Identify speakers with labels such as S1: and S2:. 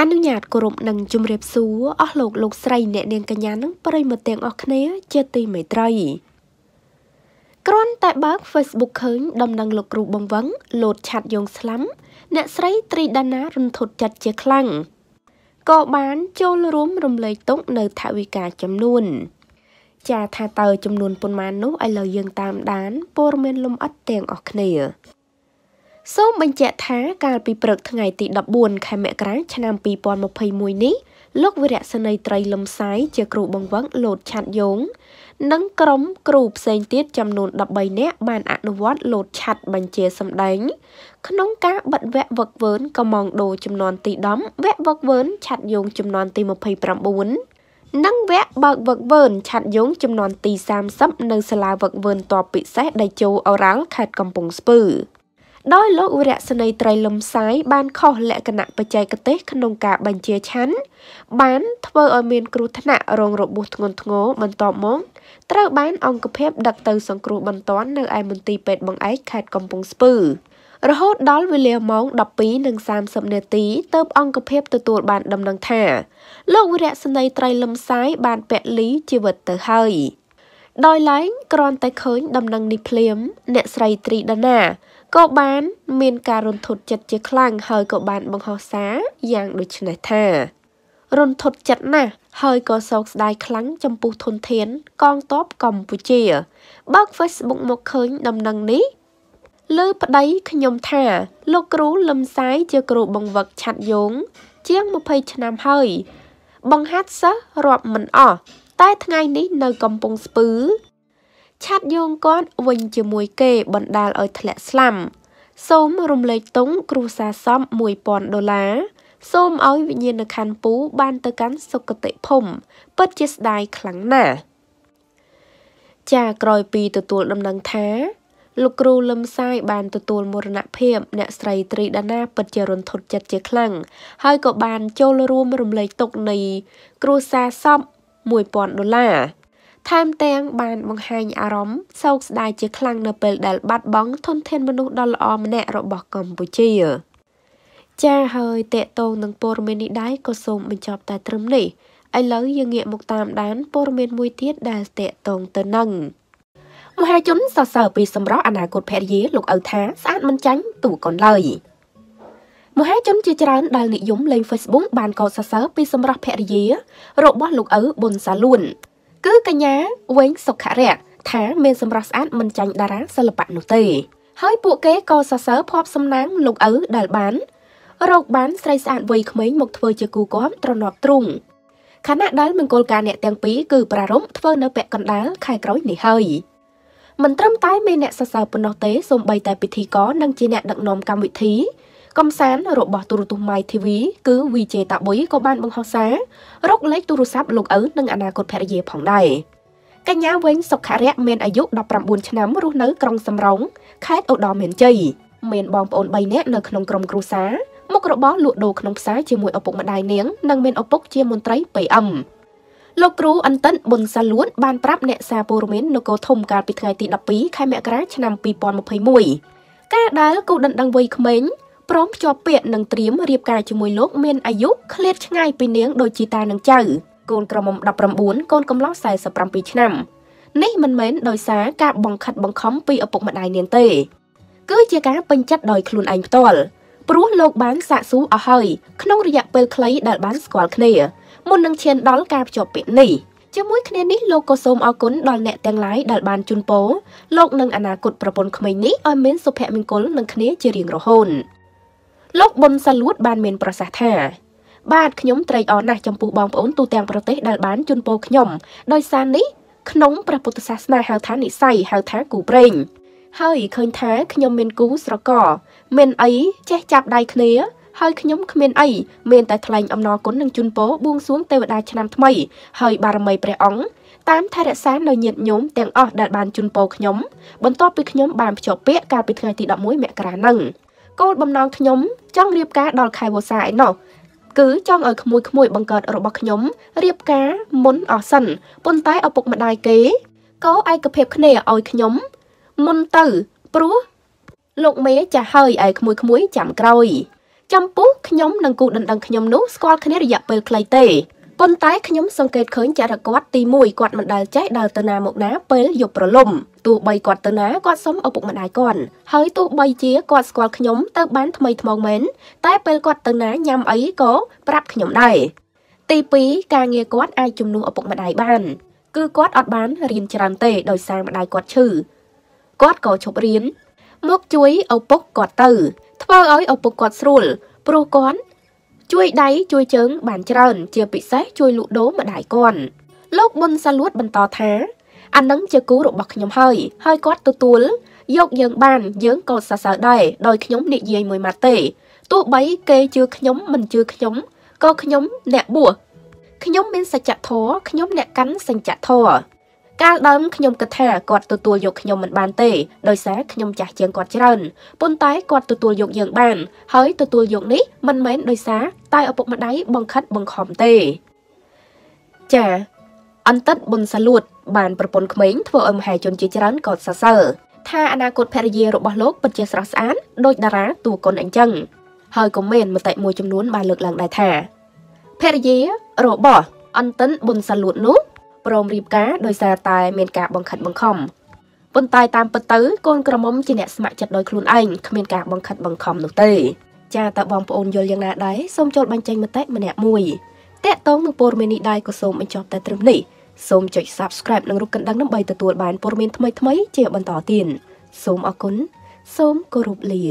S1: អនុញ្ញាតគោរពនិងជម្រាបសួរអស់លោកលោកស្រីអ្នកនាងកញ្ញានិងប្រិយមិត្តទាំងអស់គ្នា ជាទីមេត្រីគ្រាន់តែបើក Facebook ឃើញដំណឹងលោកគ្រូបងវឹងលោតឆាត់យងស្លាំអ្នកស្រីត្រីដាណារន្ធត់ចិត្តជាខ្លាំងក៏បានចូលរួមរំលែកទុកនៅថាវិការចំនួន ចាថាតើចំនួនប៉ុន្មាននោះឥឡូវយើងតាមដានព័ត៌មានលំអិតទាំងអស់គ្នាសូមបញ្ជាក់ថាកាលពីព្រឹកថ្ងៃទី14ខែមករាឆ្នាំ2021នេះលោកវីរៈសេនីយ៍ត្រីលំសាយជា គ្រូបង្វឹកលោតឆាត់យងនិង ក្រុម គ្រូផ្សេងទៀតចំនួន13នាក់បានអនុវត្តលោតឆាត់បញ្ជាសម្ដែងក្នុងការបិទវគ្គវឹកវើនកំងដូចំនួនទី10វគ្គវឹកវើនឆាត់យងចំនួនទី29និងវគ្គបើកវឹកវើនឆាត់យងចំនួនទី30នៅសាលាវឹកវើនតបពិសេសដៃជោអូរ៉ាល់ខេត្តកំពង់ស្ពឺដោយលោកវរៈសនីត្រីលំសាយបានខុសលក្ខណៈបច្ចេកទេសក្នុងការបញ្ជាឆាន់បាន ធ្វើឲ្យមានគ្រោះថ្នាក់រងរបួសធ្ងន់ធ្ងរបន្ទាប់មកត្រូវបានអង្គភិបដឹកទៅសង្គ្រោះបន្ទាន់នៅឯមន្ទីរពេទ្យបង្អែកខេត្តកំពង់ស្ពឺ រហូត ដល់វេលាម៉ោង12:30នាទីទើបអង្គភិបទទួលបានដំណឹងថាលោកវរៈសនីត្រីលំសាយបានពលីជីវិតទៅហើយដោយឡែងគ្រាន់តែឃើញ ដំណឹងនេះភ្លាម អ្នកស្រីត្រីដាណាក៏បាន មានការរន្ធត់ចិត្តជាខ្លាំងហើយក៏បានបង្ហោះសារយ៉ាងដូចនេះថារន្ធត់ចិត្តណាស់ហើយក៏សោកស្ដាយខ្លាំងចំពោះធនធាន កងទ័ពកម្ពុជា បើក Facebook មកឃើញដំណឹងនេះលើប្តីខ្ញុំថាលោកគ្រូលឹមសាយជាគ្រូបង្វឹកឆាត់យង ជាង20ឆ្នាំហើយ បង្ហាត់សិស្សរាប់មិនអស់តែថ្ងៃនេះនៅកំពង់ស្ពឺឆាត់យងគាត់វិញជាមួយគេបណ្ដាលឲ្យធ្លាក់ស្លាប់សូមរំលែកតុងគ្រួសារសំ1000ដុល្លារសូមឲ្យវិញ្ញាណខណ្ឌពូ បានទៅកាន់សុគតិភូមិពិតជាស្ដាយខ្លាំងណាស់ចាក្រោយពីទទួលដំណឹងថា លោកគ្រូលឹមសាយបានទទួលមរណភាពអ្នកស្រីត្រីដាណាពិតជារន្ធត់ចិត្តជាខ្លាំងហើយក៏បានចូលរួមរំលែកទុកនៃគ្រួសារសព1000ដុល្លារថែមទាំងបានបង្ហាញអារម្មណ៍សោកស្ដាយជាខ្លាំងនៅពេលដែលបាត់បង់ធនធានមនុស្សដ៏ល្អម្នាក់របស់កម្ពុជា ចាហើយតេតងនឹងព័ត៌មាននេះដែរក៏សូមបញ្ចប់តែត្រឹមនេះឥឡូវយើងងាកមកតាមដានព័ត៌មានមួយទៀតដែលតេតងទៅនឹងមហាជនសរសើរពីសម្រស់អនាគតភរិយាលោកឪថាស្អាតមិនចាញ់ទូកូនឡើយមហាជនជាច្រើនដែលនិយមលេង Facebook បានកោតសរសើរពីសម្រស់ភរិយារបស់លោកឪប៊ុនសាលួនគឺកញ្ញាវែងសុខរៈថាមានសម្រស់ស្អាតមិនចាញ់តារាសិល្បៈនោះទេ ហើយពួកគេក៏សរសើរភ័ព្វសំណាងលោកឪដែលបានរកបានស្រីស្អាតវ័យក្មេង មកធ្វើជាគូគាំទ្រនាប់ទ្រុងខណៈដែលមង្គលការអ្នកទាំងពីរគឺប្រារព្ធធ្វើនៅពាក់កណ្ដាលខែក្រោយនេះហើយមិនត្រឹមតែមានអ្នកសរសើរប៉ុណ្ណោះទេសូម្បីតែពិធីករនិងជាអ្នកដឹកនាំកម្មវិធីកំសាន្តរបស់ទូរទស្សន៍ My TV គឺ VJ តាបុយក៏បានបង្ហោះសាររកលេខទូរស័ព្ទលោកឪនិងអនាគតភរិយាផងដែរកញ្ញាវែងសុខរៈមានអាយុ19ឆ្នាំរស់នៅក្រុងសំរោងខេត្តឧត្តរមានជ័យមានបងប្អូន3នាក់នៅក្នុងក្រុមគ្រួសារមុខរបរលក់ដូរក្នុងផ្សារជាមួយឪពុកម្ដាយនាងនិងមានឪពុកជាមន្ត្រី PM លោកគ្រូអន្តិនប៊ុនសាលួនបានប្រាប់អ្នកសារព័ត៌មាននគរធំកាលពីថ្ងៃទី12ខែមករាឆ្នាំ2021ការដែលគូដណ្ដឹងវ័យក្មេងព្រមភ្ជាប់ពាក្យនឹងត្រៀមរៀបការជាមួយលោក មានអាយុឃ្លាតឆ្ងាយពីនាងដូចជាតានឹងចៅកូនក្រមុំ19កូនកំឡោះ47ឆ្នាំ នេះមិនមែនដោយសារការបង្ខិតបង្ខំពីឪពុកម្ដាយនាងទេគឺជាការពេញចិត្តដោយខ្លួនឯងផ្ទាល់ព្រោះលោកបានសាកសួរអស់ហើយក្នុងរយៈពេលខ្លីដែលបានស្គាល់គ្នាមុននឹងឈានដល់ការភ្ជាប់ពាក្យនេះជាមួយគ្នានេះលោកក៏សូមអរគុណដល់អ្នកទាំងឡាយដែលបានជូនពរលោកនិងអនាគតប្រពន្ធក្មេងនេះឲ្យមានសុភមង្គលនឹងគ្នាជារៀងរហូត។លោកប៊ុនសាលួត បាន មានប្រសាសន៍ថាបាទខ្ញុំត្រេកអរណាស់ចំពោះបងប្អូនទូទាំងប្រទេសដែលបានជូនពរខ្ញុំដោយសារនេះក្នុងព្រះពុទ្ធសាសនាហៅថានិស័យហៅថាគូប្រេងហើយឃើញថាខ្ញុំមានគូស្រករមានអីចេះចាប់ដៃគ្នា ហើយខ្ញុំគ្មានអីមានតែថ្លែងអំណរគុណនឹងជូនពរបួងសួងទេវតាឆ្នាំថ្មីហើយបារមីព្រះអង្គតាមថែរក្សានៅញាតញោមទាំងអស់ដែលបានជូនពរខ្ញុំបន្ទាប់ពីខ្ញុំបានភ្ជាប់ពាក្យកាលពីថ្ងៃទី11មករានឹង។គោលបំណងខ្ញុំ ចង់រៀបការដល់ខែវស្សាឯណោះគឺចង់ឲ្យក្មួយក្មួយបង្កើតរបស់ខ្ញុំរៀបការមុនអស់សិនប៉ុន្តែឪពុកម្ដាយគេក៏ឯកភាពគ្នាឲ្យខ្ញុំ មុនទៅព្រោះលោកមេចាស់ហើយឯក្មួយក្មួយចាំក្រោយចំពោះខ្ញុំនិងគូដណ្ដឹងខ្ញុំនោះស្គាល់គ្នារយៈពេលខ្លីទេប៉ុន្តែខ្ញុំសង្កេតឃើញចរិតគាត់ទី1គាត់មិនដែលចេះដើរទៅណាមកណាពេលយប់ព្រលឹមទោះបីគាត់ទៅណាគាត់សុំឪពុកម្ដាយគាត់ហើយទោះបីជាគាត់ស្គាល់ខ្ញុំទៅបានថ្មីថ្មងមែនតែពេលគាត់ទៅណាញ៉ាំអីក៏ប្រាប់ខ្ញុំដែរទី2ការងារគាត់អាចជំនួសឪពុកម្ដាយបានគឺគាត់អត់បានរៀនច្រើនទេដោយសារម្ដាយគាត់ឈឺគាត់ក៏ឈប់រៀនមកជួយឪពុកគាត់ទៅ ធ្វើឲ្យឪពុកគាត់ស្រួលព្រោះគាត់ជួយដៃជួយជើងបានច្រើន ជាពិសេសជួយលូដូម្ដាយគាត់លោកប៊ុនសាលួតបន្តថាអានឹងជាគូរបស់ខ្ញុំហើយហើយគាត់ទទួល យកយើងបានយើងក៏សរសើរដែរដោយខ្ញុំនិយាយមួយម៉ាត់ទេទោះបីគេជឿខ្ញុំមិនជឿខ្ញុំក៏ខ្ញុំអ្នកបួសខ្ញុំមានសច្ចធម៌ខ្ញុំអ្នកកាន់សច្ចធម៌កាលដើមខ្ញុំគិតថាគាត់ទទួលយកខ្ញុំមិនបានទេដោយសារខ្ញុំចាស់ជាងគាត់ច្រើនប៉ុន្តែគាត់ទទួលយកយើងបានហើយទទួលយកនេះមិនមែនដោយសារតែឪពុកម្ដាយបង្ខិតបង្ខំទេចាអន្តិតប៊ុនសាលួតបានប្រពន្ធក្មេងធ្វើឲ្យមហាជនជាច្រើនកោតសរសើរថាអនាគតភរិយារបស់លោកពិតជាស្រស់ស្អាតដូចតារាតួកុនអញ្ចឹងហើយក៏មានមតិមួយចំនួនបានលើកឡើងដែរថាភរិយារបស់អន្តិនប៊ុនសាលួតនោះព្រមរៀបការដោយសារតែមានការបង្ខិតបង្ខំប៉ុន្តែតាមពិតទៅកូនក្រមុំជាអ្នកស្ម័គ្រចិត្តដោយខ្លួនឯងគ្មានការបង្ខិតបង្ខំនោះទេ ចាតើបងប្អូនយល់យ៉ាងណាដែរសូមចូលបញ្ចេញមតិម្នាក់មួយតកតងនឹងព័ត៌មាននេះដែរក៏សូមបញ្ចប់តែត្រឹមនេះសូមចុច Subscribe និងរូបកណ្ដឹងដើម្បីទទួលបានព័ត៌មានថ្មីៗជាបន្តទៀតសូមអរគុណសូមគោរពលា